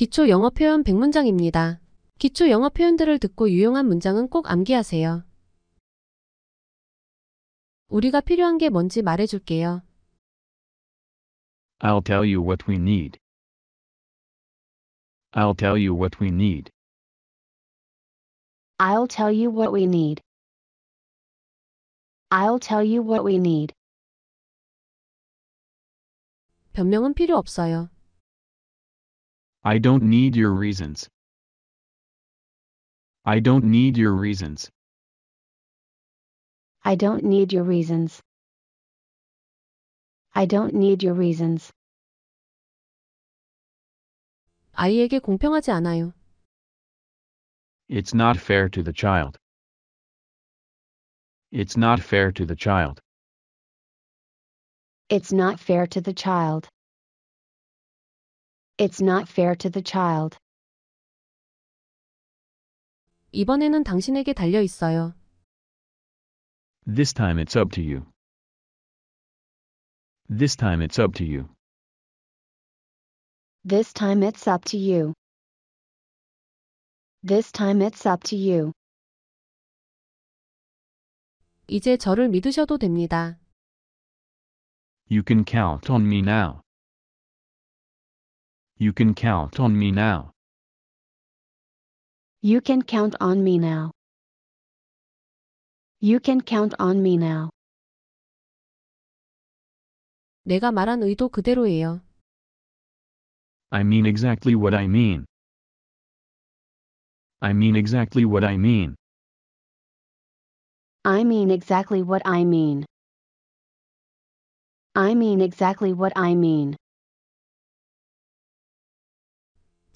기초 영어 표현 100문장입니다. 기초 영어 표현들을 듣고 유용한 문장은 꼭 암기하세요. 우리가 필요한 게 뭔지 말해줄게요. I'll tell you what we need. I'll tell you what we need. I'll tell you what we need. I'll tell you what we need. 변명은 필요 없어요. I don't need your reasons. I don't need your reasons. I don't need your reasons. I don't need your reasons. 아이에게 공평하지 않아요. It's not fair to the child. It's not fair to the child. It's not fair to the child. It's not fair to the child. 이번에는 당신에게 달려 있어요. This time it's up to you. This time it's up to you. This time it's up to you. This time it's up to you. 이제 저를 믿으셔도 됩니다. You can count on me now. You can count on me now. You can count on me now. You can count on me now. 내가 말한 의도 그대로예요. I mean exactly what I mean. I mean exactly what I mean. I mean exactly what I mean. I mean exactly what I mean.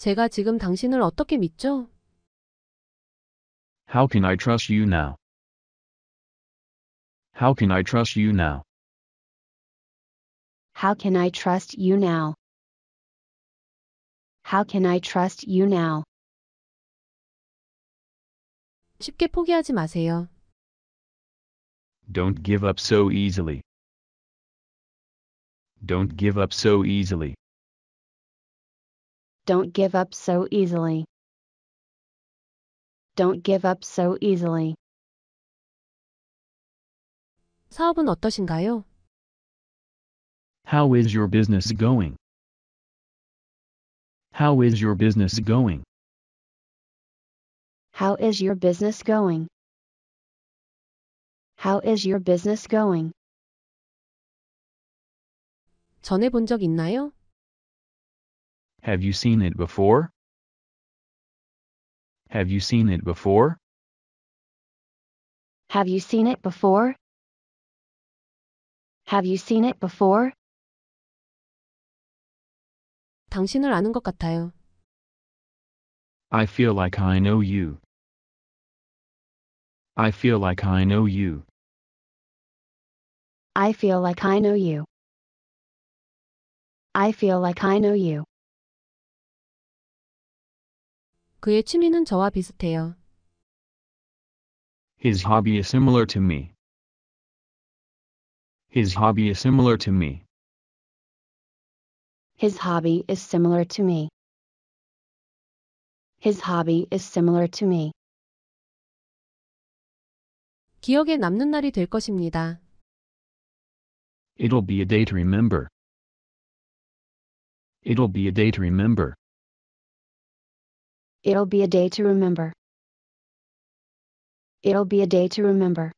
제가 지금 당신을 어떻게 믿죠? How can I trust you now? How can I trust you now? How can I trust you now? How can I trust you now? 쉽게 포기하지 마세요. Don't give up so easily. Don't give up so easily. Don't give up so easily. Don't give up so easily. 사업은 어떠신가요? How is your business going? How is your business going? How is your business going? How is your business going? 전해 본적 있나요? Have you seen it before? Have you seen it before? Have you seen it before? Have you seen it before? 당신을 아는 것 같아요. I feel like I know you. I feel like I know you. I feel like I know you. I feel like I know you. 그의 취미는 저와 비슷해요. His hobby is similar to me. His hobby is similar to me. His hobby is similar to me. His hobby is similar to me. 기억에 남는 날이 될 것입니다. It'll be a day to remember. It'll be a day to remember. It'll be a day to remember. It'll be a day to remember.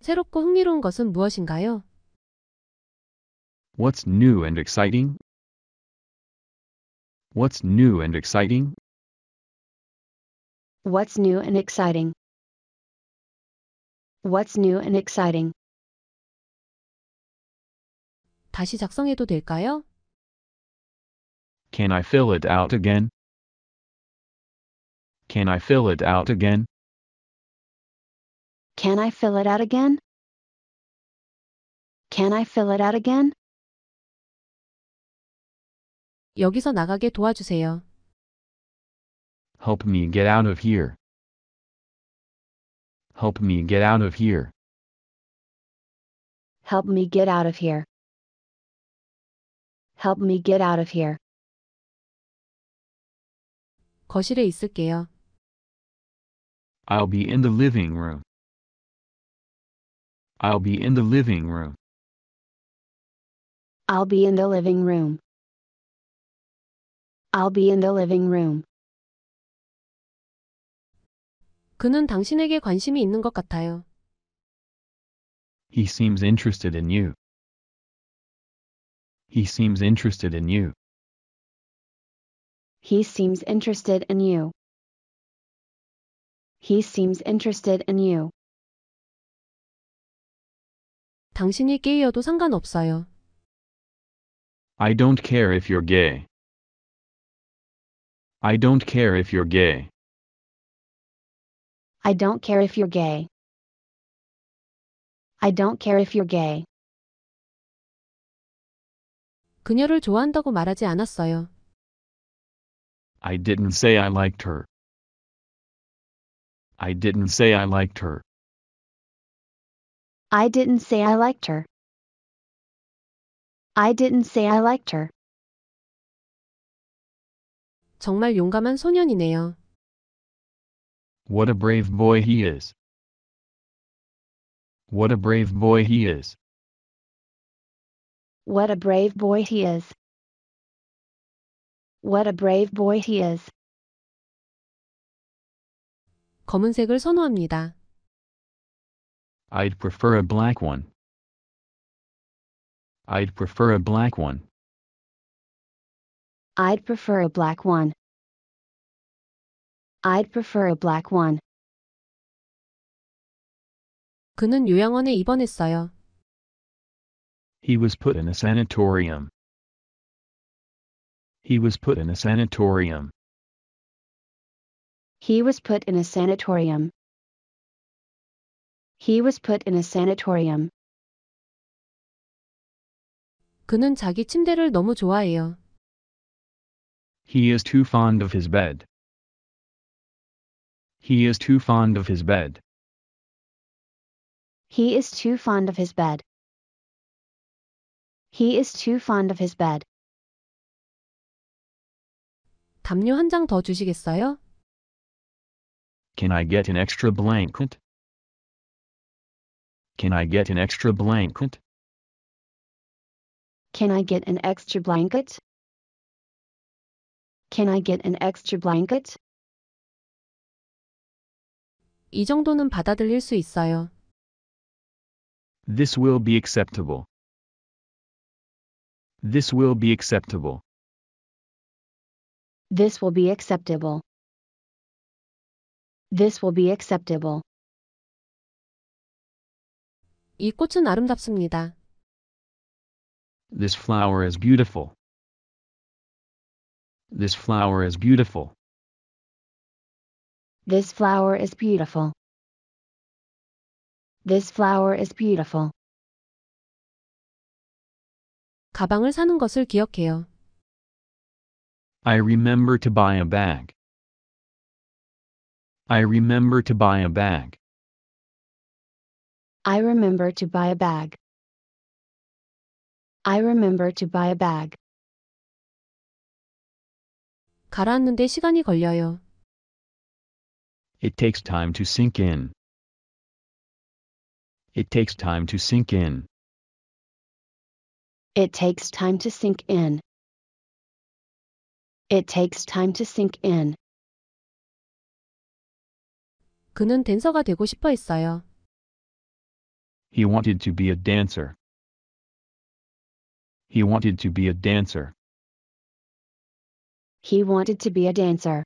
새롭고 흥미로운 것은 무엇인가요? What's new and exciting? What's new and exciting? What's new and exciting? What's new and exciting? 다시 작성해도 될까요? Can I fill it out again? Can I fill it out again? Can I fill it out again? Can I fill it out again? 여기서 나가게 도와주세요. Help me get out of here. Help me get out of here. Help me get out of here. Help me get out of here. 거실에 있을게요. I'll be in the living room. I'll be in the living room. I'll be in the living room. I'll be in the living room. 그는 당신에게 관심이 있는 것 같아요. He seems interested in you. He seems interested in you. He seems interested in you. He seems interested in you. 당신이 상관없어요. I don't care if you're gay. I don't care if you're gay. I don't care if you're gay. I don't care if you're gay. 그녀를 좋아한다고 말하지 않았어요. I didn't say I liked her. I didn't say I liked her. I didn't say I liked her. I didn't say I liked her. 정말 용감한 소년이네요. What a brave boy he is. What a brave boy he is. What a brave boy he is. What a brave boy he is. 검은색을 선호합니다. I'd prefer a black one. I'd prefer a black one. I'd prefer a black one. I'd prefer a black one. 그는 요양원에 입원했어요. He was put in a sanatorium. He was put in a sanatorium. He was put in a sanatorium. He was put in a sanatorium. 그는 자기 침대를 너무 좋아해요. He is too fond of his bed. He is too fond of his bed. He is too fond of his bed. He is too fond of his bed. 담요 주시겠어요? Can I get an extra blanket? Can I get an extra blanket? Can I get an extra blanket? Can I get an extra blanket? 이 정도는 받아들일 수 있어요. This will be acceptable. This will be acceptable. This will be acceptable. This will be acceptable. 이 꽃은 아름답습니다. This flower is beautiful. This flower is beautiful. This flower is beautiful. This flower is beautiful. 가방을 사는 것을 기억해요. I remember to buy a bag. I remember to buy a bag. I remember to buy a bag. I remember to buy a bag. 가라앉는데 시간이 걸려요. It takes time to sink in. It takes time to sink in. It takes time to sink in. It takes time to sink in. 그는 댄서가 되고 싶어 했어요. He wanted to be a dancer. He wanted to be a dancer. He wanted to be a dancer.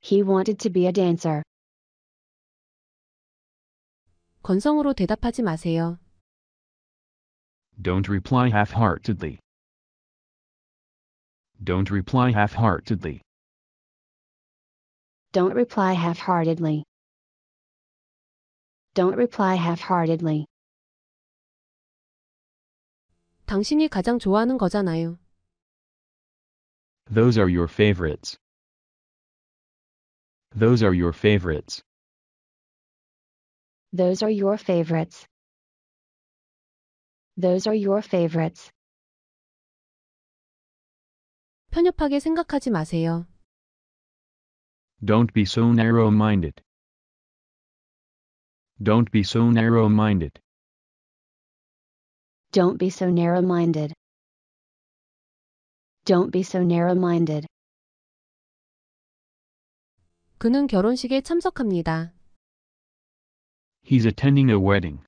He wanted to be a dancer. 건성으로 대답하지 마세요. Don't reply half-heartedly. Don't reply half-heartedly. Don't reply half-heartedly. Don't reply half-heartedly. 당신이 가장 좋아하는 거잖아요. Those are your favorites. Those are your favorites. Those are your favorites. Those are your favorites. 편협하게 생각하지 마세요. Don't be so narrow-minded. Don't be so narrow-minded. Don't be so narrow-minded. Don't be so narrow-minded. 그는 결혼식에 참석합니다. He's attending a wedding.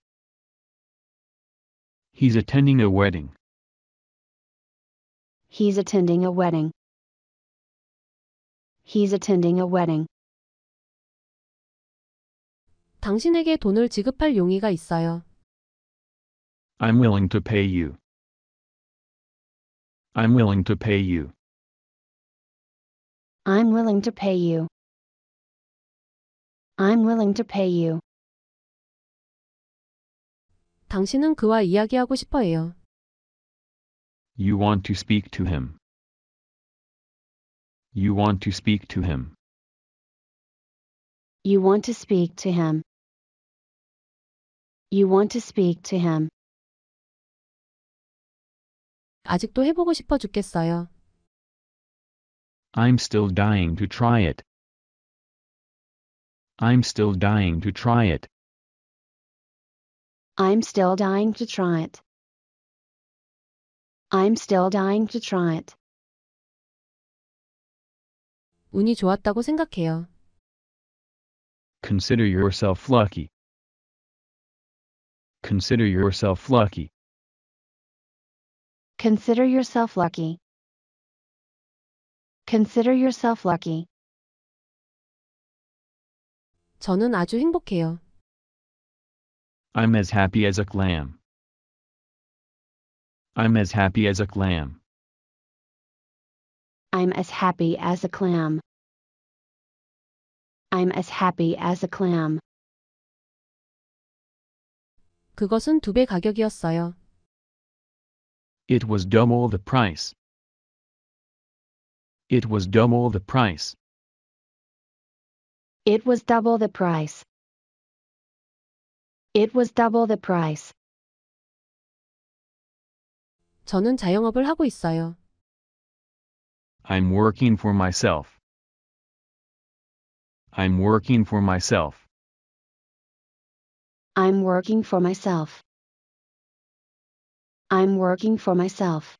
He's attending a wedding. He's attending a wedding. He's attending a wedding. 당신에게 돈을 지급할 용의가 있어요. I'm willing to pay you. I'm willing to pay you. I'm willing to pay you. I'm willing to pay you. 당신은 그와 이야기하고 싶어 you want to speak to him. You want to speak to him. You want to speak to him. You want to speak to him. 아직도 해보고 싶어 죽겠어요. I'm still dying to try it. I'm still dying to try it. I'm still dying to try it. I'm still dying to try it. 운이 좋았다고 생각해요. Consider yourself lucky. Consider yourself lucky. Consider yourself lucky. Consider yourself lucky. 저는 아주 행복해요. I'm as happy as a clam. I'm as happy as a clam. I'm as happy as a clam. I'm as happy as a clam. 그것은 두 배 가격이었어요. It was double the price. It was double the price. It was double the price. It was double the price. 저는 자영업을 하고 있어요. I'm working for myself. I'm working for myself. I'm working for myself. I'm working for myself.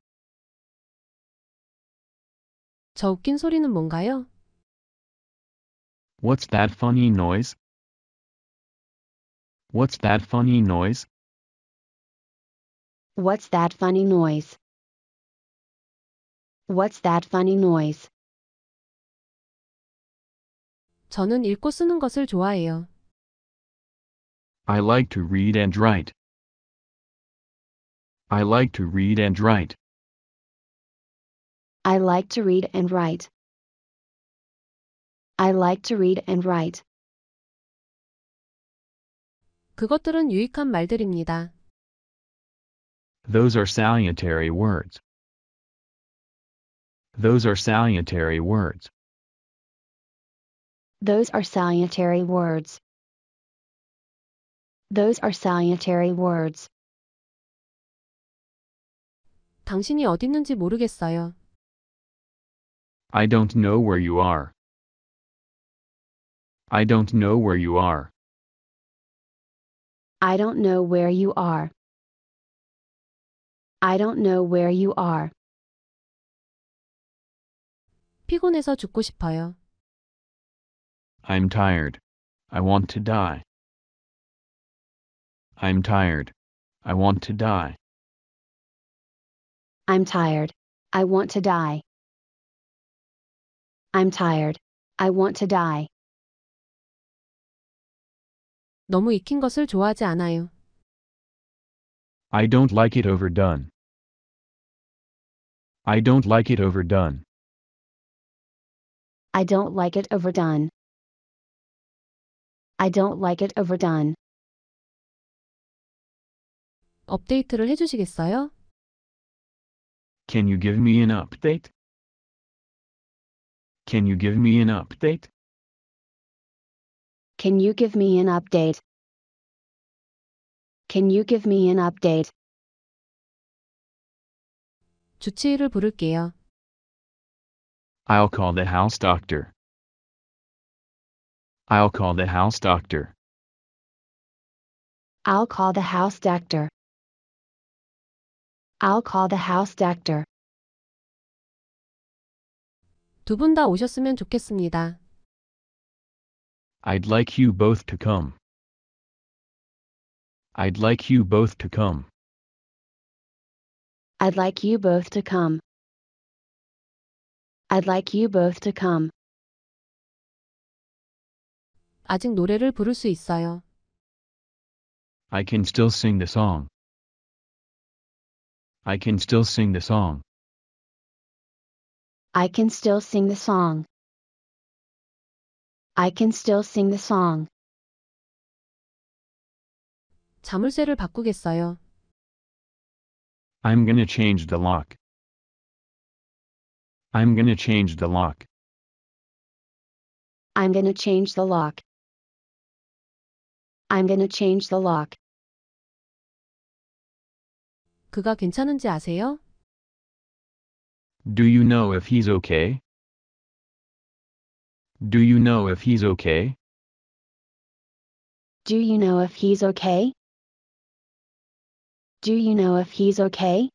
저 웃긴 소리는 뭔가요? What's that funny noise? What's that funny noise? What's that funny noise? What's that funny noise? 저는 읽고 쓰는 것을 좋아해요. I like to read and write. I like to read and write. I like to read and write. I like to read and write. 그것들은 유익한 말들입니다. Those are salutary words. Those are salutary words. Those are salutary words. Those are salutary words. 당신이 어디 있는지 모르겠어요. I don't know where you are. I don't know where you are. I don't know where you are. I don't know where you are. 피곤해서 죽고 싶어요. I'm tired. I want to die. I'm tired. I want to die. I'm tired. I want to die. I'm tired. I want to die. 너무 익힌 것을 좋아하지 않아요. I don't like it overdone. I don't like it overdone. I don't like it overdone. I don't like it overdone. 업데이트를 해주시겠어요? Can you give me an update? Can you give me an update? Can you give me an update? Can you give me an update? 주치의를 부를게요. I'll call the house doctor. I'll call the house doctor. I'll call the house doctor. I'll call the house doctor. 두 분다 오셨으면 좋겠습니다. I'd like you both to come. I'd like you both to come. I'd like you both to come. I'd like you both to come. 아직 노래를 부를 수 있어요. I can still sing the song. I can still sing the song. I can still sing the song. I can still sing the song. 자물쇠를 바꾸겠어요. I'm gonna change the lock. I'm gonna change the lock. I'm gonna change the lock. I'm gonna change the lock. 그가 괜찮은지 아세요? Do you know if he's okay? Do you know if he's okay? Do you know if he's okay? Do you know if he's okay?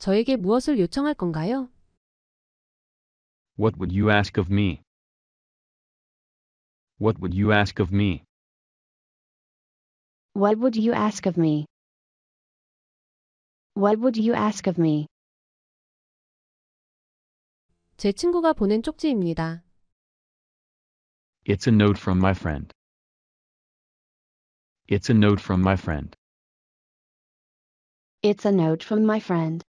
저에게 무엇을 요청할 건가요? What would you ask of me? What would you ask of me? What would you ask of me? What would you ask of me? 제 친구가 보낸 쪽지입니다. It's a note from my friend. It's a note from my friend. It's a note from my friend.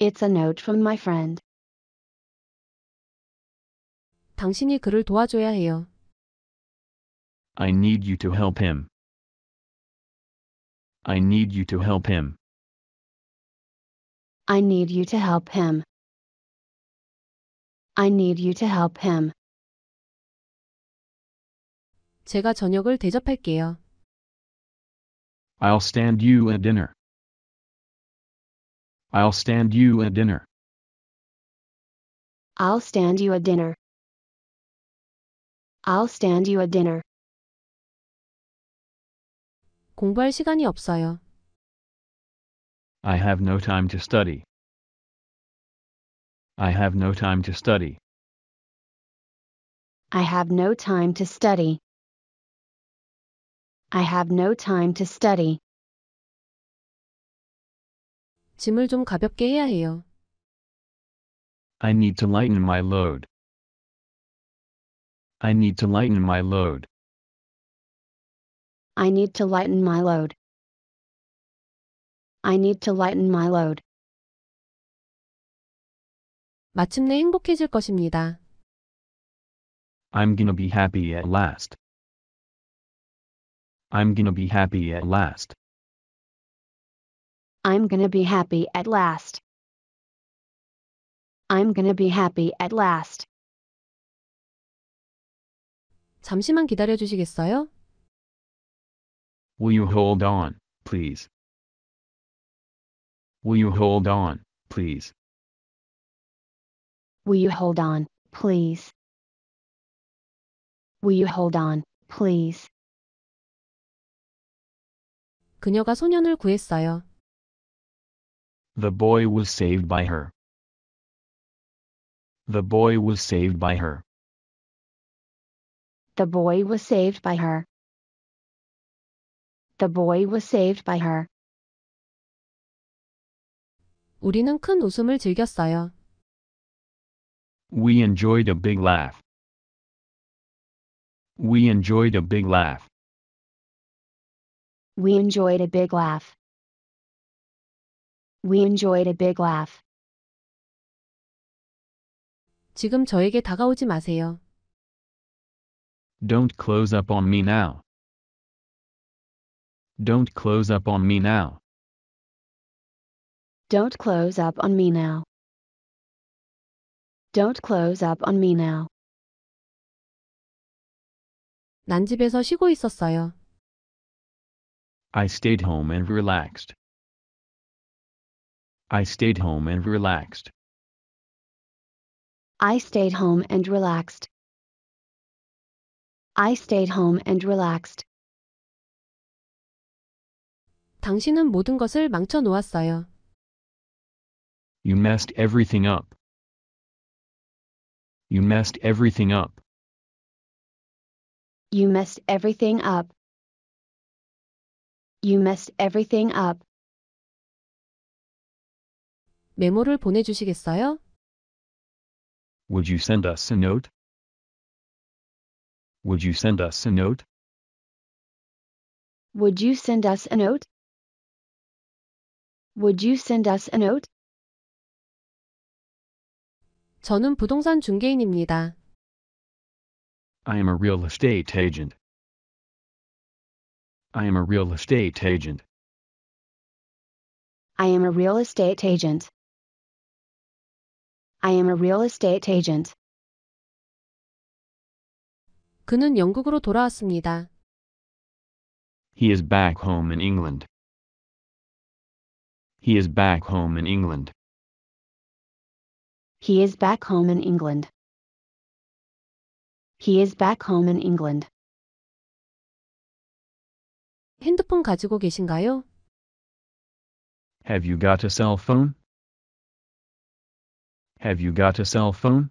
It's a note from my friend. 당신이 그를 도와줘야 해요. I need you to help him. I need you to help him. I need you to help him. I need you to help him. 제가 저녁을 대접할게요. I'll stand you a dinner. I'll stand you a dinner. I'll stand you a dinner. I'll stand you a dinner. 공부할 시간이 없어요. I have no time to study. I have no time to study. I have no time to study. I have no time to study. 짐을 좀 가볍게 해야 해요. I need to lighten my load. I need to lighten my load. I need to lighten my load. I need to lighten my load. 마침내 행복해질 것입니다. I'm gonna be happy at last. I'm gonna be happy at last. I'm gonna be happy at last. I'm gonna be happy at last. 잠시만 기다려 주시겠어요? Will you hold on, please? Will you hold on, please? Will you hold on, please? Will you hold on, please? 그녀가 소년을 구했어요. The boy was saved by her. The boy was saved by her. The boy was saved by her. The boy was saved by her. 우리는 큰 웃음을 즐겼어요. We enjoyed a big laugh. We enjoyed a big laugh. We enjoyed a big laugh. We enjoyed a big laugh. 지금 저에게 다가오지 마세요. Don't close up on me now. Don't close up on me now. Don't close up on me now. Don't close up on me now. 난 집에서 쉬고 있었어요. I stayed home and relaxed. I stayed home and relaxed. I stayed home and relaxed. I stayed home and relaxed. 당신은 모든 것을 망쳐 놓았어요. You messed everything up. You messed everything up. You messed everything up. You messed everything up. 메모를 보내주시겠어요? Would you send us a note? Would you send us a note? Would you send us a note? Would you send us a note? 저는 부동산 중개인입니다. I am a real estate agent. I am a real estate agent. I am a real estate agent. I am a real estate agent. 그는 영국으로 돌아왔습니다. He is back home in England. He is back home in England. He is back home in England. He is back home in England. 핸드폰 가지고 계신가요? Have you got a cell phone? Have you got a cell phone?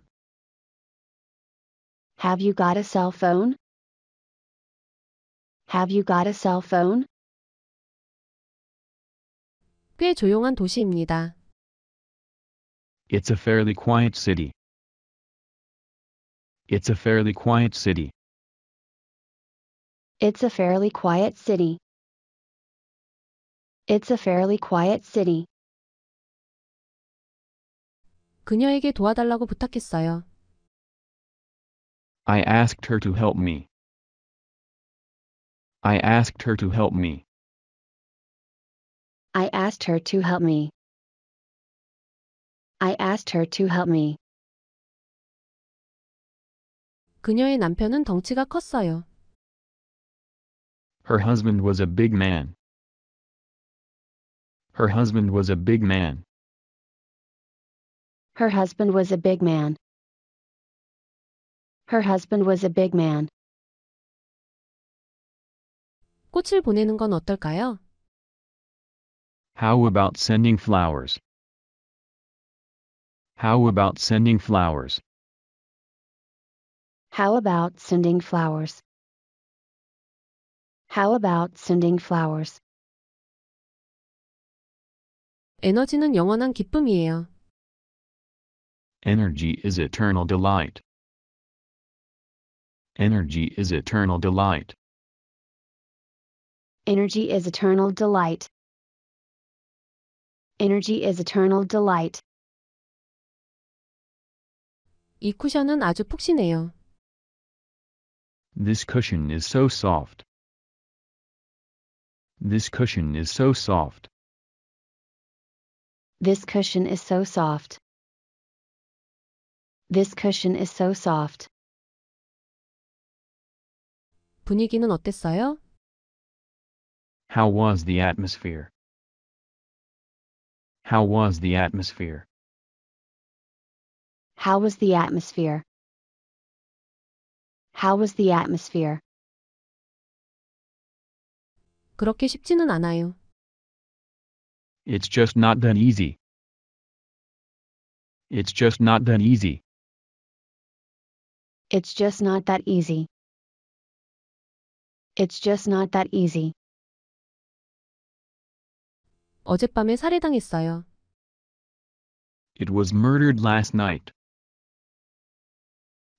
Have you got a cell phone? Have you got a cell phone? 꽤 조용한 도시입니다. It's a fairly quiet city. It's a fairly quiet city. It's a fairly quiet city. It's a fairly quiet city. 그녀에게 도와달라고 부탁했어요. I asked her to help me. I asked her to help me. I asked her to help me. I asked her to help me. 그녀의 남편은 덩치가 컸어요. Her husband was a big man. Her husband was a big man. Her husband was a big man. Her husband was a big man. 꽃을 보내는 건 어떨까요? How about sending flowers? How about sending flowers? How about sending flowers? How about sending flowers? 에너지는 영원한 기쁨이에요. Energy is eternal delight. Energy is eternal delight. Energy is eternal delight. Energy is eternal delight. 이 쿠션은 아주 푹신해요. This cushion is so soft. This cushion is so soft. This cushion is so soft. This cushion is so soft. 분위기는 어땠어요? How was the atmosphere? How was the atmosphere? How was the atmosphere? How was the atmosphere? 그렇게 쉽지는 않아요. It's just not that easy. It's just not that easy. It's just not that easy. It's just not that easy. 어젯밤에 살해당했어요. It was murdered last night.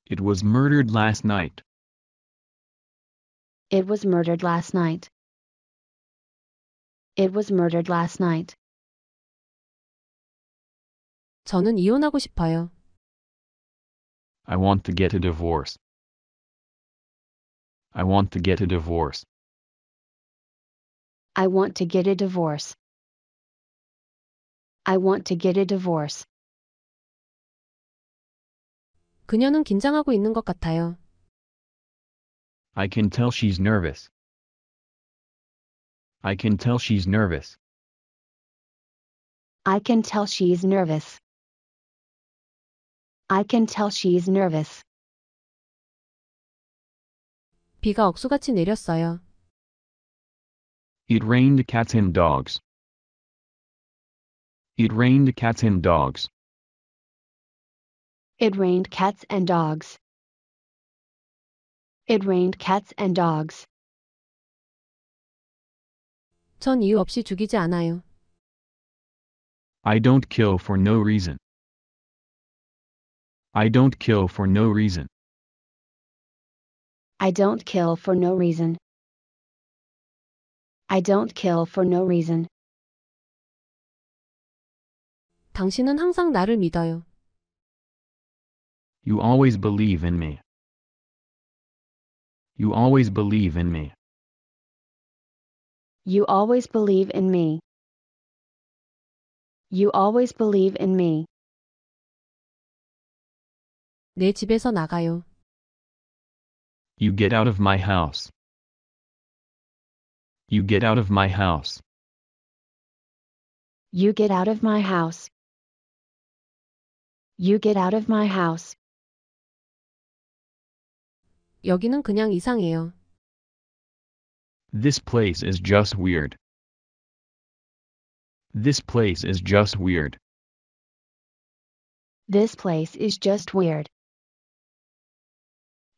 It was murdered last night. It was murdered last night. It was murdered last night. 저는 이혼하고 싶어요. I want to get a divorce. I want to get a divorce. I want to get a divorce. I want to get a divorce. 그녀는 긴장하고 있는 것 같아요. I can tell she's nervous. I can tell she's nervous. I can tell she's nervous. I can tell she's nervous. 비가 억수같이 내렸어요. It rained cats and dogs. It rained cats and dogs. It rained cats and dogs. It rained cats and dogs. 전 이유 없이 죽이지 않아요. I don't kill for no reason. I don't kill for no reason. I don't kill for no reason. I don't kill for no reason. 당신은 항상 나를 믿어요. You always believe in me. You always believe in me. You always believe in me. You always believe in me. 내 집에서 나가요. You get out of my house. You get out of my house. You get out of my house. You get out of my house. 여기는 그냥 이상해요. This place is just weird. This place is just weird. This place is just weird.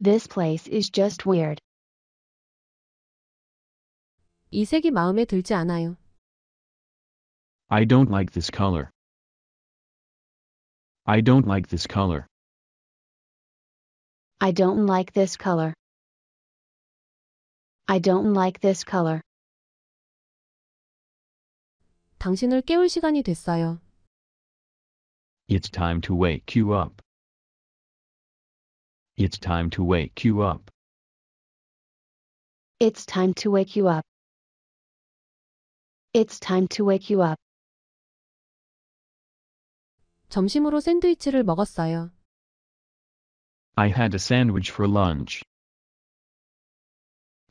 This place is just weird. 이 색이 마음에 들지 않아요. I don't like this color. I don't like this color. I don't like this color. I don't like this color. 당신을 깨울 시간이 됐어요. It's time to wake you up. It's time to wake you up. It's time to wake you up. It's time to wake you up. 점심으로 샌드위치를 먹었어요. I had a sandwich for lunch.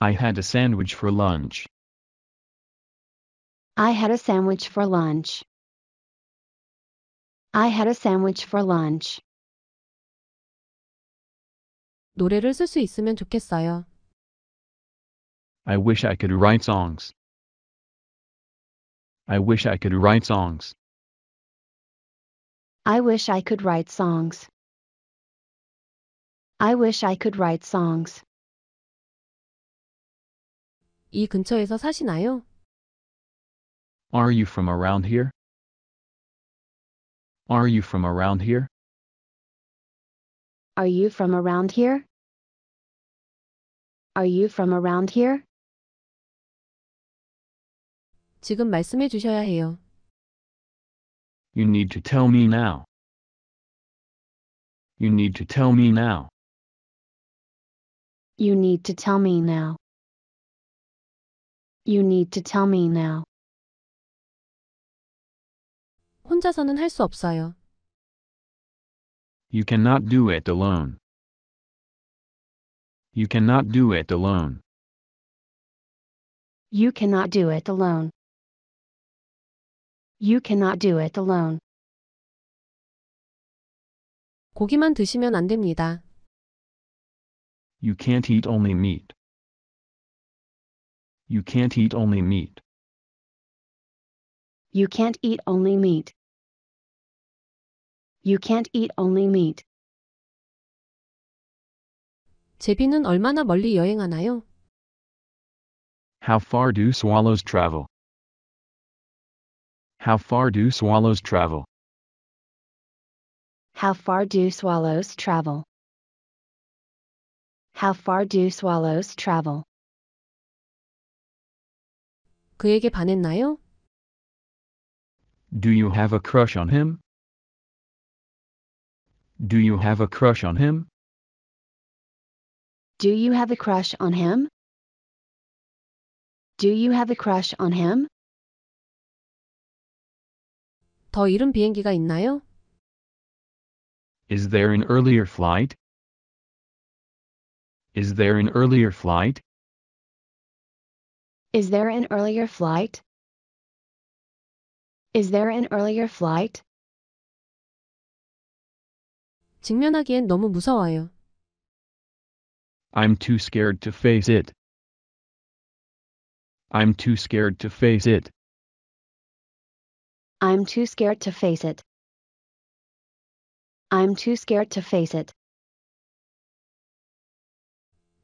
I had a sandwich for lunch. I had a sandwich for lunch. I had a sandwich for lunch. 노래를 있으면 좋겠어요. I wish I could write songs. I wish I could write songs. I wish I could write songs. I wish I could write songs. 이 근처에서 사시나요? Are you from around here? Are you from around here? Are you from around here? Are you from around here? 지금 말씀해 주셔야 해요. You need to tell me now. You need to tell me now. You need to tell me now. You need to tell me now. 혼자서는 할 없어요. You cannot do it alone. You cannot do it alone. You cannot do it alone. You cannot do it alone. 고기만 드시면 안 됩니다. You can't eat only meat. You can't eat only meat. You can't eat only meat. You can't eat only meat. 제비는 얼마나 멀리 여행하나요? How far do swallows travel? How far do swallows travel? How far do swallows travel? How far do swallows travel? 그에게 반했나요? Do you have a crush on him? Do you have a crush on him? Do you have a crush on him? Do you have a crush on him? 더 이른 비행기가 있나요? Is there an earlier flight? Is there an earlier flight? Is there an earlier flight? Is there an earlier flight? 직면하기엔 너무 무서워요. I'm too scared to face it. I'm too scared to face it. I'm too scared to face it. I'm too scared to face it.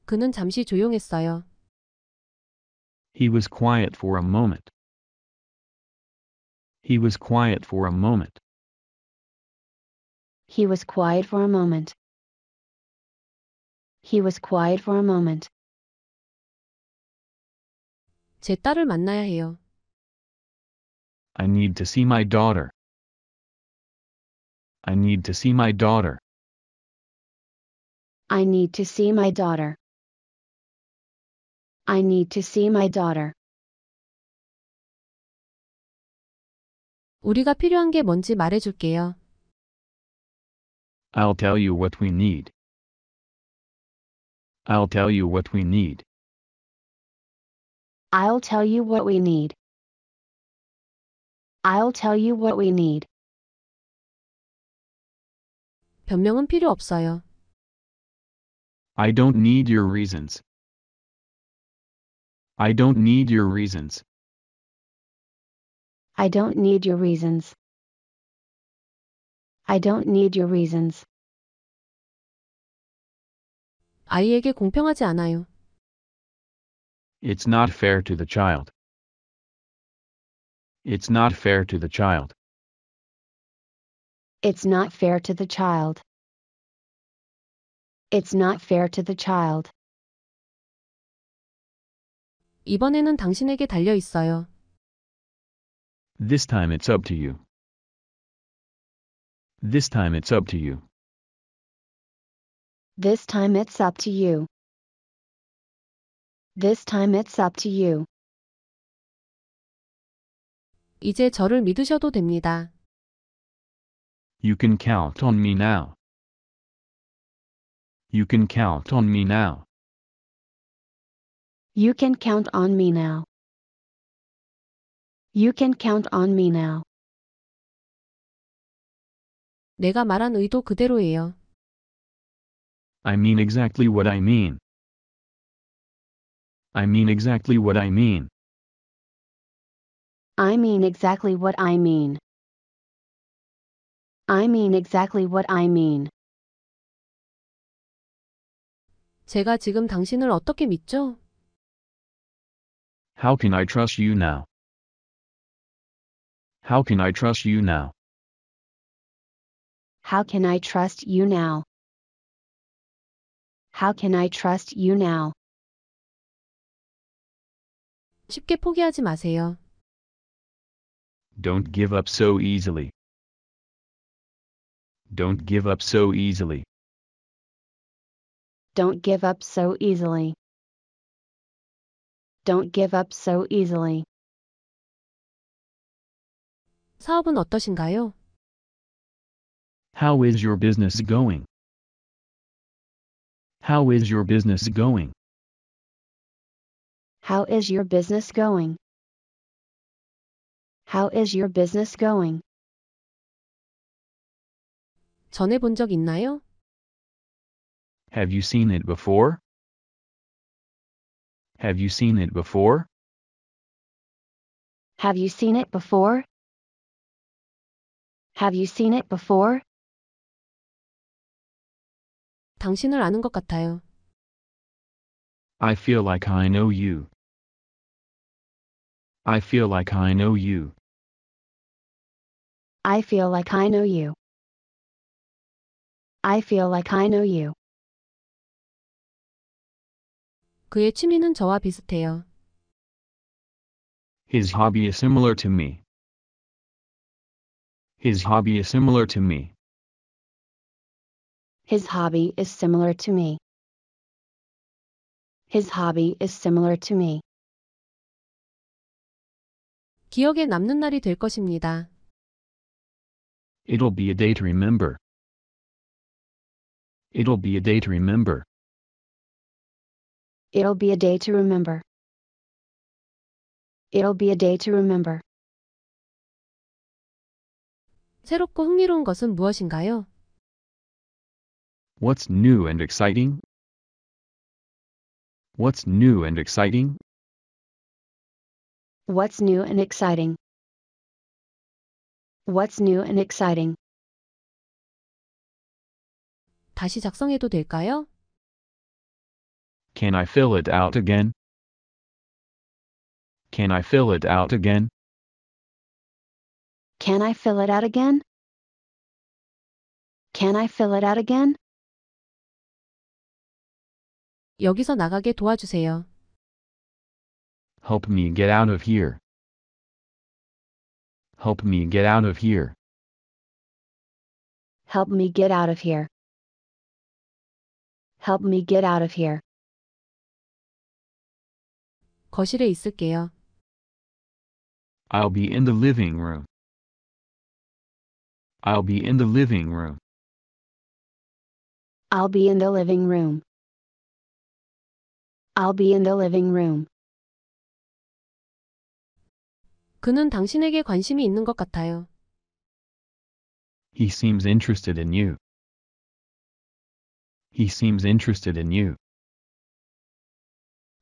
그는 잠시 조용했어요. He was quiet for a moment. He was quiet for a moment. He was quiet for a moment. He was quiet for a moment. 제 딸을 만나야 해요. I need to see my daughter. I need to see my daughter. I need to see my daughter. I need to see my daughter. 우리가 필요한 게 뭔지 말해줄게요. I'll tell you what we need. I'll tell you what we need. I'll tell you what we need. I'll tell you what we need. 변명은 필요 없어요. I don't need your reasons. I don't need your reasons. I don't need your reasons. I don't need your reasons. 아이에게 공평하지 않아요. It's not fair to the child. It's not fair to the child. It's not fair to the child. It's not fair to the child. 이번에는 당신에게 달려 있어요. This time it's up to you. This time it's up to you. This time it's up to you. This time it's up to you. 이제 저를 믿으셔도 됩니다. You can count on me now. You can count on me now. You can count on me now. You can count on me now. 내가 말한 의도 그대로예요. I mean exactly what I mean. I mean exactly what I mean. I mean exactly what I mean. I mean exactly what I mean. 제가 지금 당신을 어떻게 믿죠? How can I trust you now? How can I trust you now? How can I trust you now? How can I trust you now? 쉽게 포기하지 마세요. Don't give up so easily. Don't give up so easily. Don't give up so easily don't give up so easily. 사업은 어떠신가요? How is your business going? How is your business going? How is your business going? How is your business going? 전해 있나요? Have you seen it before? Have you seen it before? Have you seen it before? Have you seen it before? 당신을 아는 것 같아요. I feel like I know you. I feel like I know you. I feel like I know you. I feel like I know you. 그의 취미는 저와 비슷해요. His hobby is similar to me. His hobby is similar to me. His hobby is similar to me. His hobby is similar to me. 기억에 남는 날이 될 것입니다. It'll be a day to remember. It'll be a day to remember. It'll be a day to remember. It'll be a day to remember. 새롭고 흥미로운 것은 무엇인가요? What's new and exciting? What's new and exciting? What's new and exciting? What's new and exciting? 다시 작성해도 될까요? Can I fill it out again? Can I fill it out again? Can I fill it out again? Can I fill it out again? 여기서 나가게 도와주세요. Help me get out of here. Help me get out of here. Help me get out of here. Help me get out of here. 거실에 있을게요. I'll be in the living room. I'll be in the living room. I'll be in the living room. I'll be in the living room. 그는 당신에게 관심이 있는 것 같아요. He seems interested in you. He seems interested in you.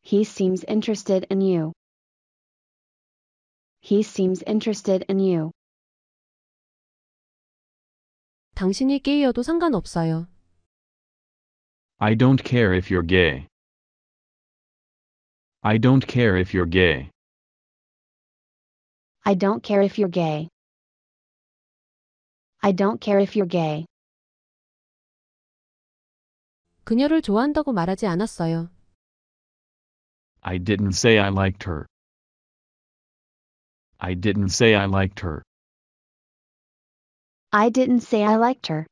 He seems interested in you. He seems interested in you. 당신이 상관없어요. I don't care if you're gay. I don't care if you're gay. I don't care if you're gay. I don't care if you're gay. 그녀를 좋아한다고 말하지 않았어요. I didn't say I liked her. I didn't say I liked her. I didn't say I liked her.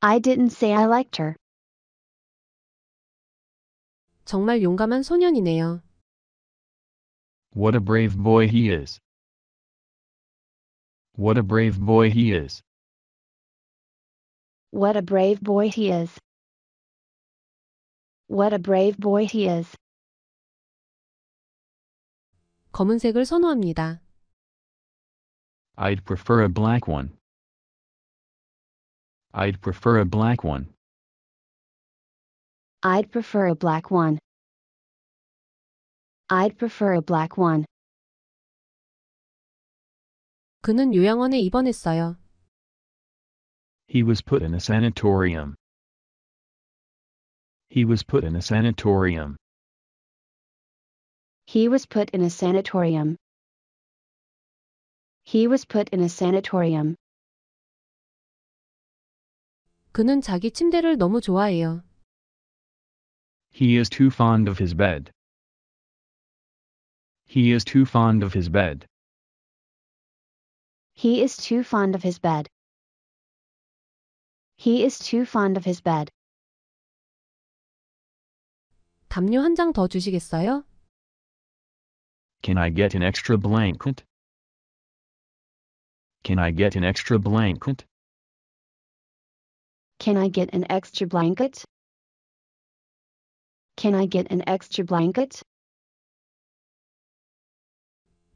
I didn't say I liked her. 정말 용감한 소년이네요. What a brave boy he is. What a brave boy he is. What a brave boy he is. What a brave boy he is. 검은색을 선호합니다. I'd prefer a black one. I'd prefer a black one. I'd prefer a black one. I'd prefer a black one. 그는 요양원에 입원했어요. He was put in a sanatorium. He was put in a sanatorium. He was put in a sanatorium. He was put in a sanatorium. 그는 자기 침대를 너무 좋아해요. He is too fond of his bed. He is too fond of his bed. He is too fond of his bed. He is too fond of his bed. 담요 주시겠어요? Can I get an extra blanket? Can I get an extra blanket? Can I get an extra blanket? Can I get an extra blanket?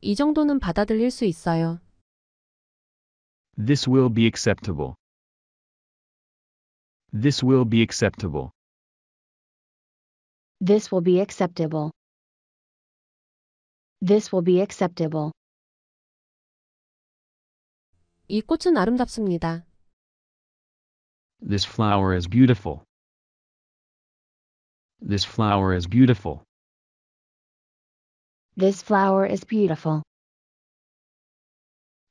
이 정도는 받아들일 수 있어요. This will be acceptable. This will be acceptable. This will be acceptable. This will be acceptable. 이 꽃은 아름답습니다. This flower is beautiful. This flower is beautiful. This flower is beautiful.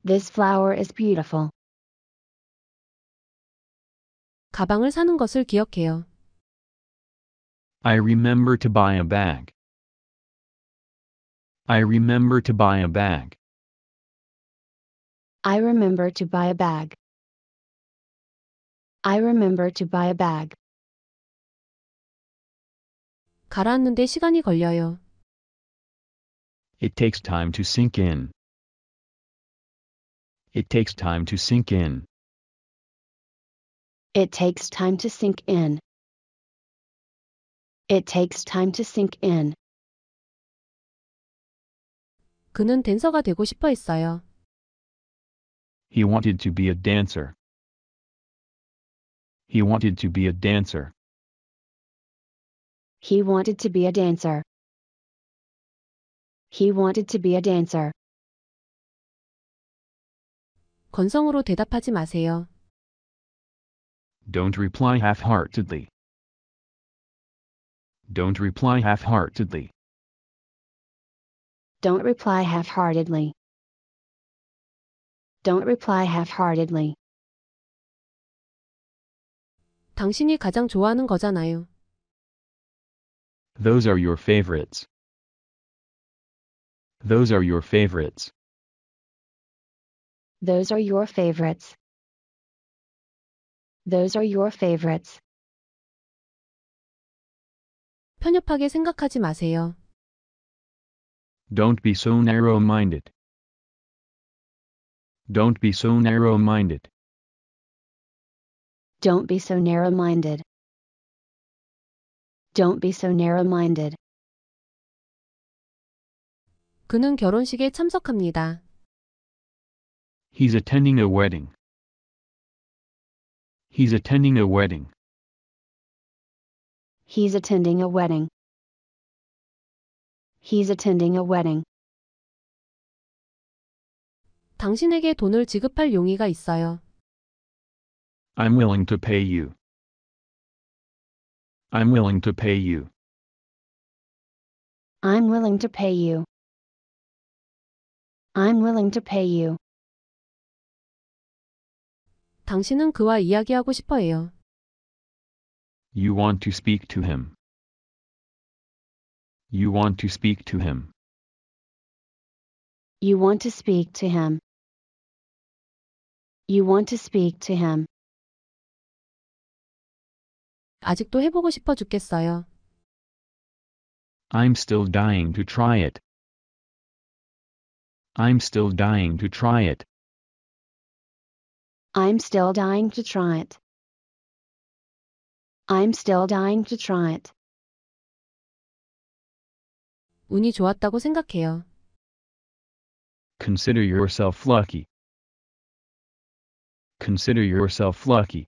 This flower is beautiful. 가방을 사는 것을 기억해요. I remember to buy a bag. I remember to buy a bag. I remember to buy a bag. I remember to buy a bag. 가라앉는데 시간이 걸려요. It takes time to sink in. It takes time to sink in. It takes time to sink in. It takes time to sink in. 그는 댄서가 되고 싶어 했어요. He wanted to be a dancer. He wanted to be a dancer. He wanted to be a dancer. He wanted to be a dancer. 건성으로 대답하지 마세요. Don't reply half-heartedly. Don't reply half-heartedly. Don't reply half-heartedly. Don't reply half-heartedly. 당신이 가장 좋아하는 거잖아요. Those are your favorites. Those are your favorites. Those are your favorites. Those are your favorites. 편협하게 생각하지 마세요. Don't be so narrow-minded. Don't be so narrow-minded. Don't be so narrow-minded. Don't be so narrow-minded. 그는 결혼식에 참석합니다. He's attending a wedding. He's attending a wedding. He's attending a wedding. He's attending a wedding. 당신에게 돈을 지급할 용의가 있어요. I'm willing to pay you. I'm willing to pay you. I'm willing to pay you. I'm willing to pay you. 당신은 그와 이야기하고 싶어 해요. You want to speak to him. You want to speak to him. You want to speak to him. You want to speak to him. 아직도 해보고 싶어 죽겠어요. I'm still dying to try it. I'm still dying to try it. I'm still dying to try it. I'm still dying to try it. 운이 좋았다고 생각해요. Consider yourself lucky. Consider yourself lucky.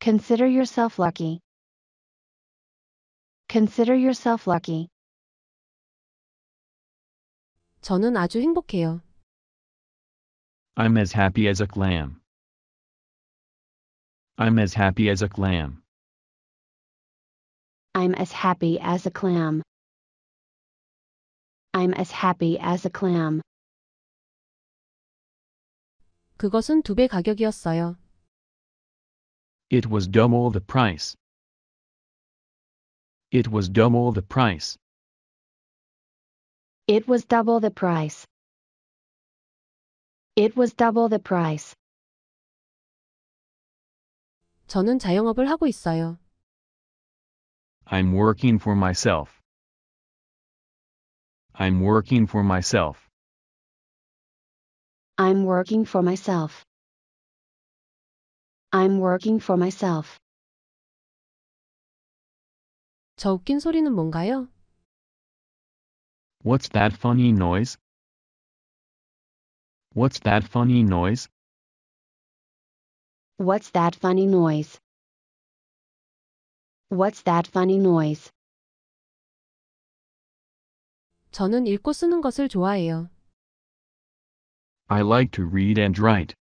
Consider yourself lucky. Consider yourself lucky. 저는 아주 행복해요. I'm as happy as a clam. I'm as happy as a clam. I'm as happy as a clam. I'm as happy as a clam. 그것은 두 배 가격이었어요. It was double the price. It was double the price. It was double the price. It was double the price. 저는 자영업을 하고 있어요. I'm working for myself. I'm working for myself. I'm working for myself. I'm working for myself. 저 웃긴 소리는 뭔가요? What's that funny noise? What's that funny noise? What's that funny noise? What's that funny noise? 저는 읽고 쓰는 것을 좋아해요. I like to read and write.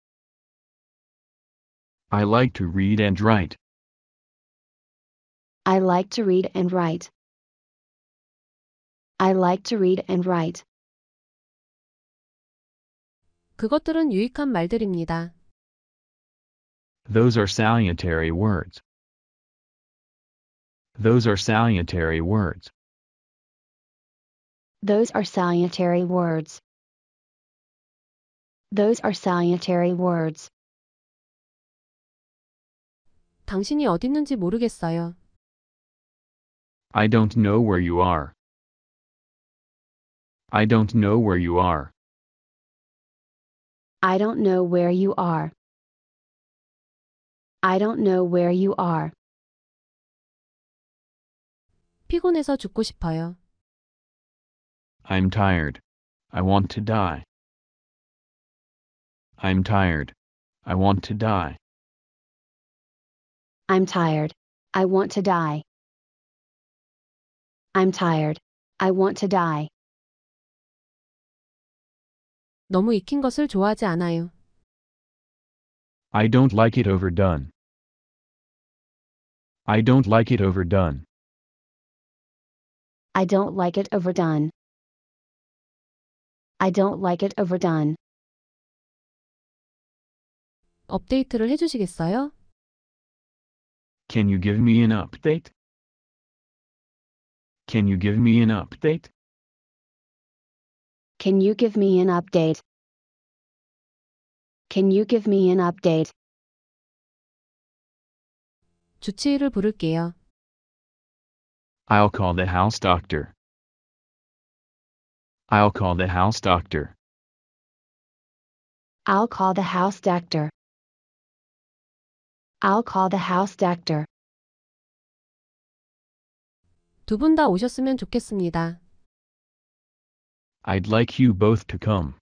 I like to read and write. I like to read and write. I like to read and write. 그것들은 유익한 말들입니다. Those are salutary words. Those are salutary words. Those are salutary words. Those are salutary words. 당신이 어디 있는지 모르겠어요. I don't know where you are. I don't know where you are. I don't know where you are. I don't know where you are. 피곤해서 죽고 싶어요. I'm tired. I want to die. I'm tired. I want to die. I'm tired. I want to die. I'm tired. I want to die. 너무 익힌 것을 좋아하지 않아요. I don't like it overdone. I don't like it overdone. I don't like it overdone. I don't like it overdone. 업데이트를 해주시겠어요? Can you give me an update? Can you give me an update? Can you give me an update? Can you give me an update? 주치의를 부를게요. I'll call the house doctor. I'll call the house doctor. I'll call the house doctor. I'll call the house doctor. 다 오셨으면 좋겠습니다. I'd like you both to come.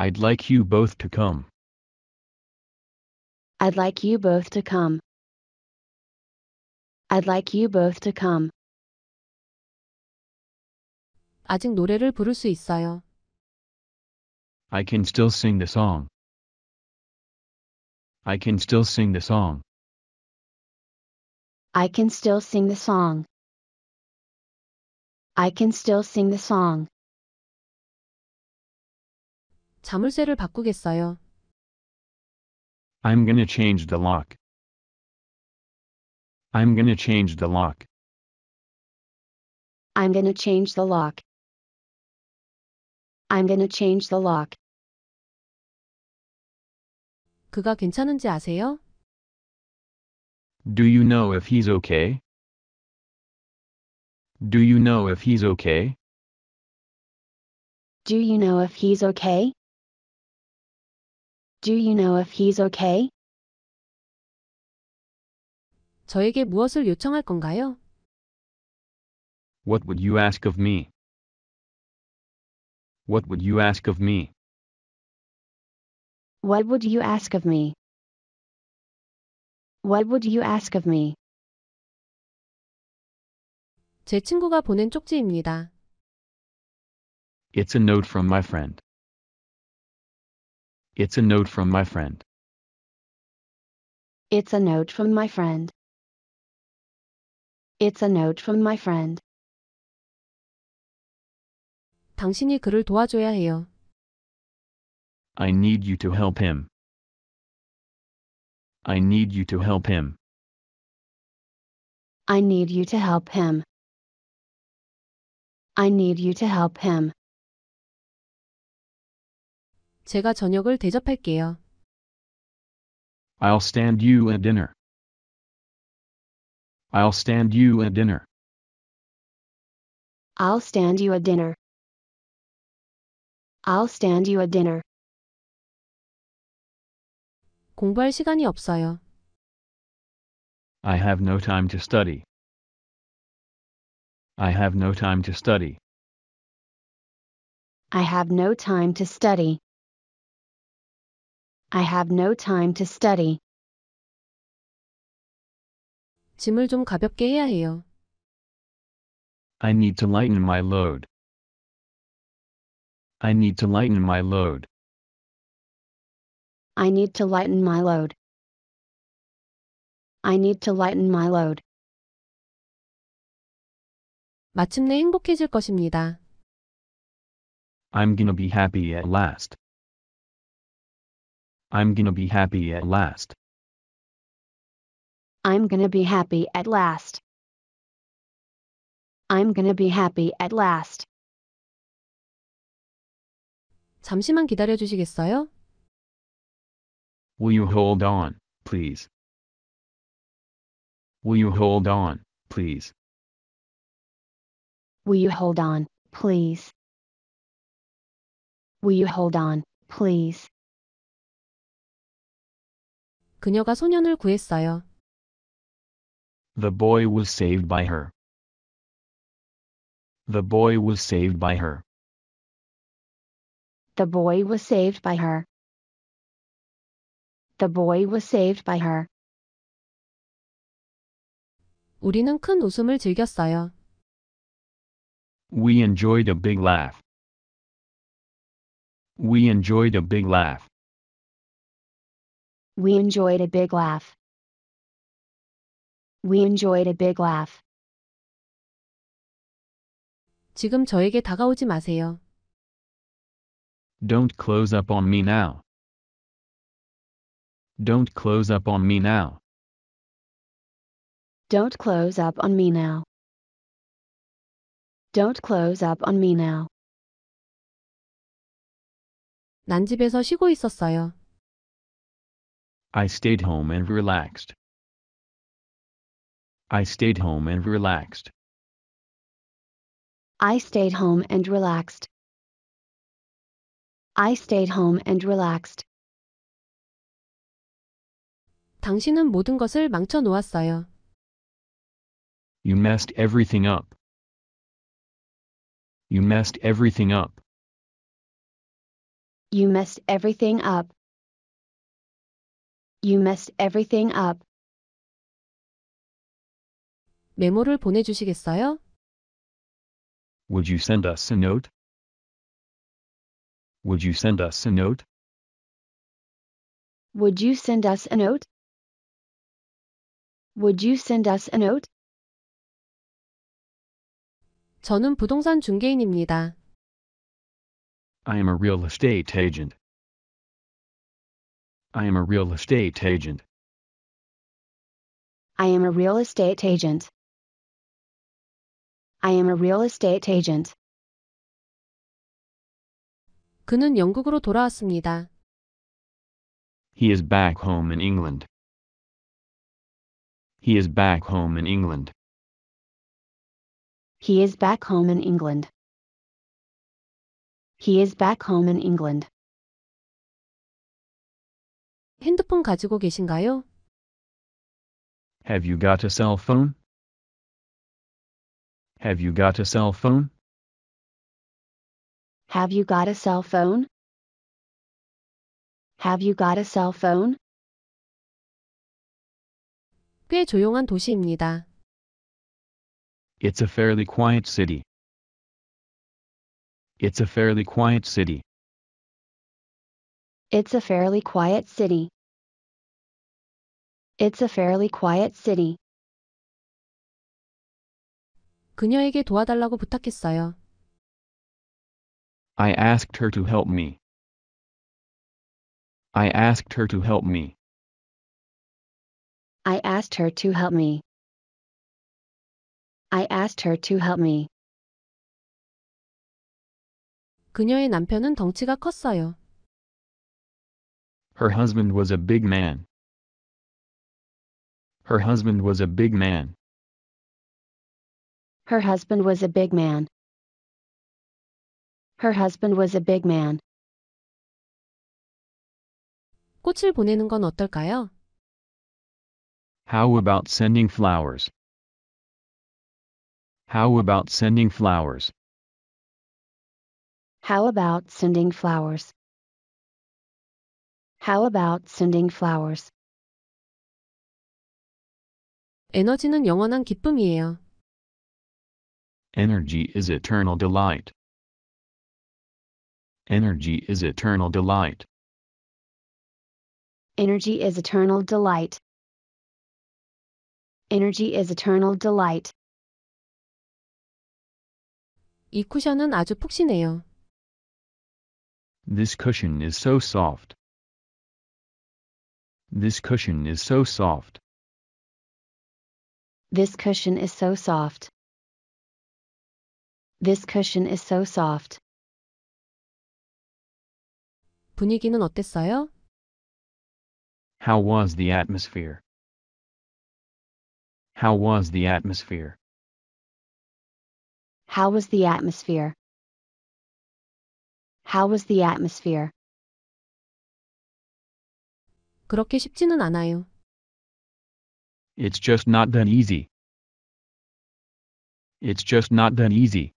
I'd like you both to come. I'd like you both to come. I'd like you both to come. 아직 노래를 부를 수 있어요. I can still sing the song. I can still sing the song. I can still sing the song. I can still sing the song. 자물쇠를 바꾸겠어요. I'm gonna change the lock. I'm gonna change the lock. I'm gonna change the lock. I'm gonna change the lock. 그가 괜찮은지 아세요? Do you know if he's okay? Do you know if he's okay? Do you know if he's okay? Do you know if he's okay? 저에게 무엇을 요청할 건가요? What would you ask of me? What would you ask of me? What would you ask of me? What would you ask of me? 제 친구가 보낸 쪽지입니다. It's a note from my friend. It's a note from my friend. It's a note from my friend. It's a note from my friend. 당신이 그를 도와줘야 해요. I need you to help him. I need you to help him. I need you to help him. I need you to help him. 제가 저녁을 대접할게요. I'll stand you a dinner. I'll stand you a dinner. I'll stand you a dinner. I'll stand you a dinner. 공부할 시간이 없어요. I have no time to study. I have no time to study. I have no time to study. I have no time to study. 짐을 좀 가볍게 해야 해요. I need to lighten my load. I need to lighten my load. I need to lighten my load. I need to lighten my load. 마침내 행복해질 것입니다. I'm gonna be happy at last. I'm gonna be happy at last. I'm gonna be happy at last. I'm gonna be happy at last. 잠시만 기다려 주시겠어요? Will you hold on, please? Will you hold on, please? Will you hold on, please? Will you hold on, please? 그녀가 소년을 구했어요. The boy was saved by her. The boy was saved by her. The boy was saved by her. The boy was saved by her. 우리는 큰 웃음을 즐겼어요. We enjoyed a big laugh. We enjoyed a big laugh. We enjoyed a big laugh. We enjoyed a big laugh. 지금 저에게 다가오지 마세요. Don't close up on me now. Don't close up on me now. Don't close up on me now. Don't close up on me now. 난 집에서 쉬고 있었어요. I stayed home and relaxed. I stayed home and relaxed. I stayed home and relaxed. I stayed home and relaxed. 당신은 모든 것을 망쳐 놓았어요. You messed everything up. You messed everything up. You messed everything up. You messed everything up. 메모를 보내주시겠어요? Would you send us a note? Would you send us a note? Would you send us a note? Would you send us a note? 저는 부동산 중개인입니다. I am a real estate agent. I am a real estate agent. I am a real estate agent. I am a real estate agent. 그는 영국으로 돌아왔습니다. He is back home in England. He is back home in England. He is back home in England. He is back home in England. 핸드폰 가지고 계신가요? Have you got a cell phone? Have you got a cell phone? Have you got a cell phone? Have you got a cell phone? 꽤 조용한 도시입니다. It's a fairly quiet city. It's a fairly quiet city. It's a fairly quiet city. It's a fairly quiet city. 그녀에게 도와달라고 부탁했어요. I asked her to help me. I asked her to help me. I asked her to help me. I asked her to help me. 그녀의 남편은 덩치가 컸어요. Her husband was a big man. Her husband was a big man. Her husband was a big man. Her husband was a big man. 꽃을 보내는 건 어떨까요? How about sending flowers? How about sending flowers? How about sending flowers? How about sending flowers? 에너지는 영원한 기쁨이에요. Energy is eternal delight. Energy is eternal delight. Energy is eternal delight. Energy is eternal delight. 이 쿠션은 아주 푹신해요. This cushion is so soft. This cushion is so soft. This cushion is so soft. This cushion is so soft. 분위기는 어땠어요? How was the atmosphere? How was the atmosphere? How was the atmosphere? How was the atmosphere? 그렇게 쉽지는 않아요. It's just not that easy. It's just not that easy.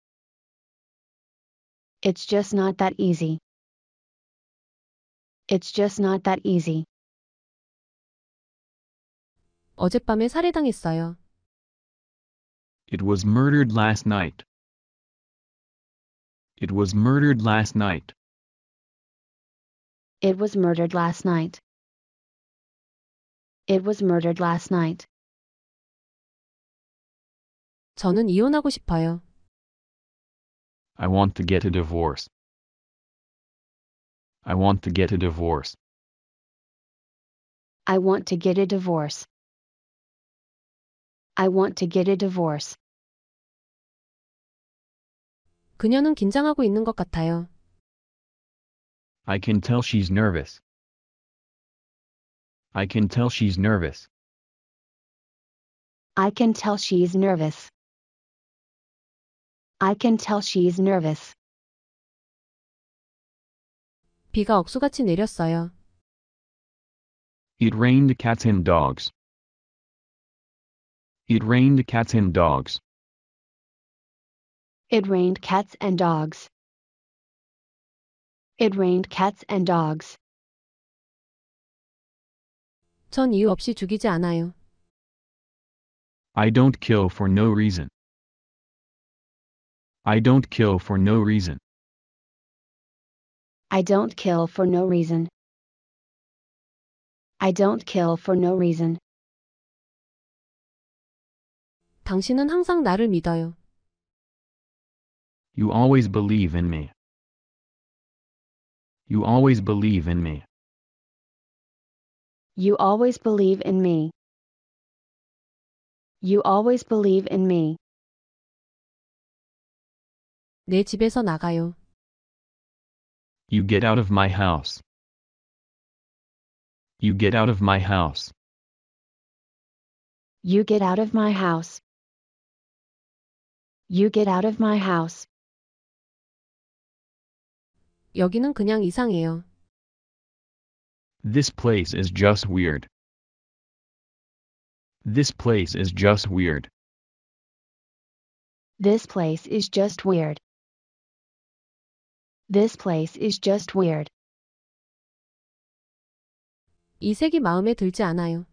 It's just not that easy. It's just not that easy. 어젯밤에 살해당했어요. It was murdered last night. It was murdered last night. It was murdered last night. It was murdered last night. 저는 이혼하고 싶어요. I want to get a divorce. I want to get a divorce. I want to get a divorce. I want to get a divorce. 그녀는 긴장하고 있는 것 같아요. I can tell she's nervous. I can tell she's nervous. I can tell she's nervous. I can tell she's nervous. 비가 억수같이 내렸어요. It rained cats and dogs. It rained cats and dogs. It rained cats and dogs. It rained cats and dogs. 전 이유 없이 죽이지 않아요. I don't kill for no reason. I don't kill for no reason. I don't kill for no reason. I don't kill for no reason. 당신은 항상 나를 믿어요. You always believe in me. You always believe in me. You always believe in me. You always believe in me. 내 집에서 나가요. You get out of my house. You get out of my house. You get out of my house. You get out of my house. 여기는 그냥 이상해요. This place is just weird. This place is just weird. This place is just weird. This place is just weird. 이 색이 마음에 들지 않아요.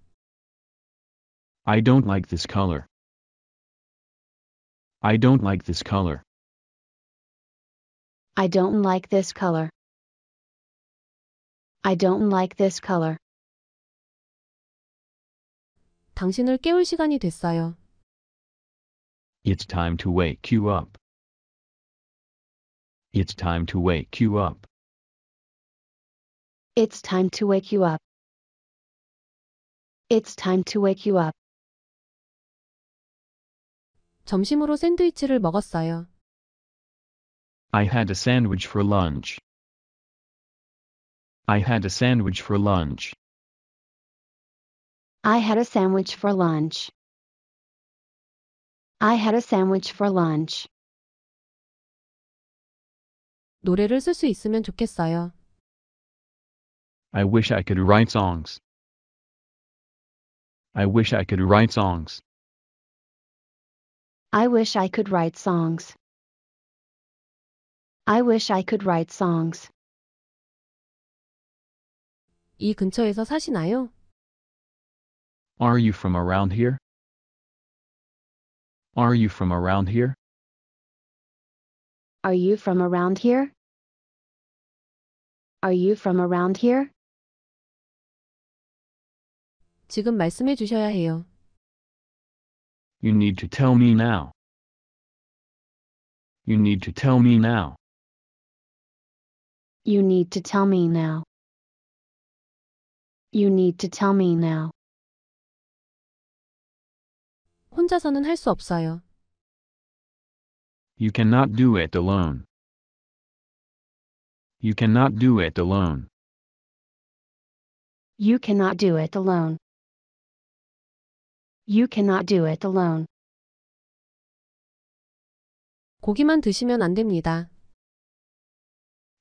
I don't like this color. I don't like this color. I don't like this color. I don't like this color. 당신을 깨울 시간이 됐어요. It's time to wake you up. It's time to wake you up. It's time to wake you up. It's time to wake you up. 점심으로 샌드위치를 먹었어요. I had a sandwich for lunch. I had a sandwich for lunch. I had a sandwich for lunch. I had a sandwich for lunch. 노래를 있으면 좋겠어요. I wish I could write songs. I wish I could write songs. I wish I could write songs. I wish I could write songs. 이 근처에서 사시나요? Are you from around here? Are you from around here? Are you from around here? Are you from around here? 지금 말씀해 주셔야 해요. You need to tell me now. You need to tell me now. You need to tell me now. You need to tell me now. 혼자서는 없어요. You cannot do it alone. You cannot do it alone. You cannot do it alone. You cannot do it alone. 고기만 드시면 안 됩니다.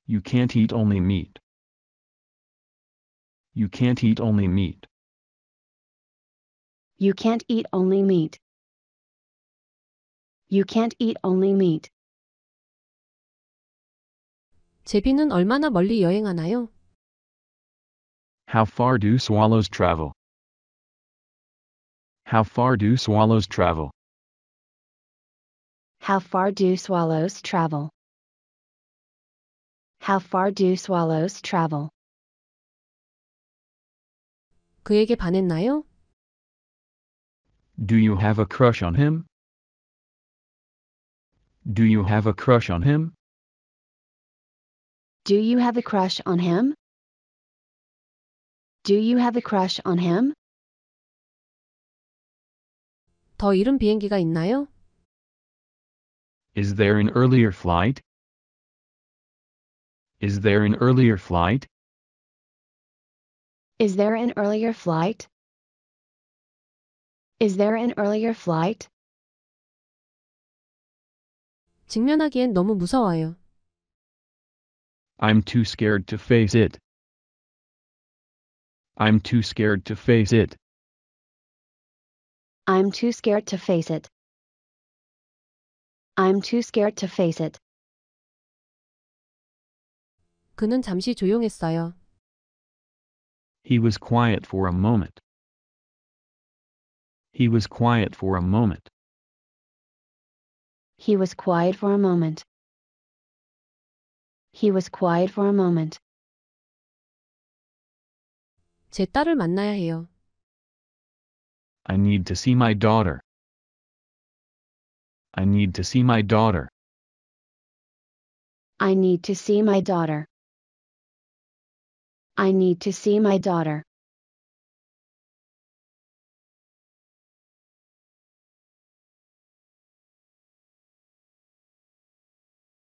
You can't eat only meat. You can't eat only meat. You can't eat only meat. You can't eat only meat. 제비는 얼마나 멀리 여행하나요? How far do swallows travel? How far do swallows travel? How far do swallows travel? How far do swallows travel? 그에게 반했나요? Do you have a crush on him? Do you have a crush on him? Do you have a crush on him? Do you have a crush on him? 더 이른 비행기가 있나요? Is there an earlier flight? Is there an earlier flight? Is there an earlier flight? Is there an earlier flight? 직면하기엔 너무 무서워요. I'm too scared to face it. I'm too scared to face it. I'm too scared to face it. I'm too scared to face it. 그는 잠시 조용했어요. He was quiet for a moment. He was quiet for a moment. He was quiet for a moment. He was quiet for a moment. 제 딸을 만나야 해요. I need to see my daughter. I need to see my daughter. I need to see my daughter. I need to see my daughter.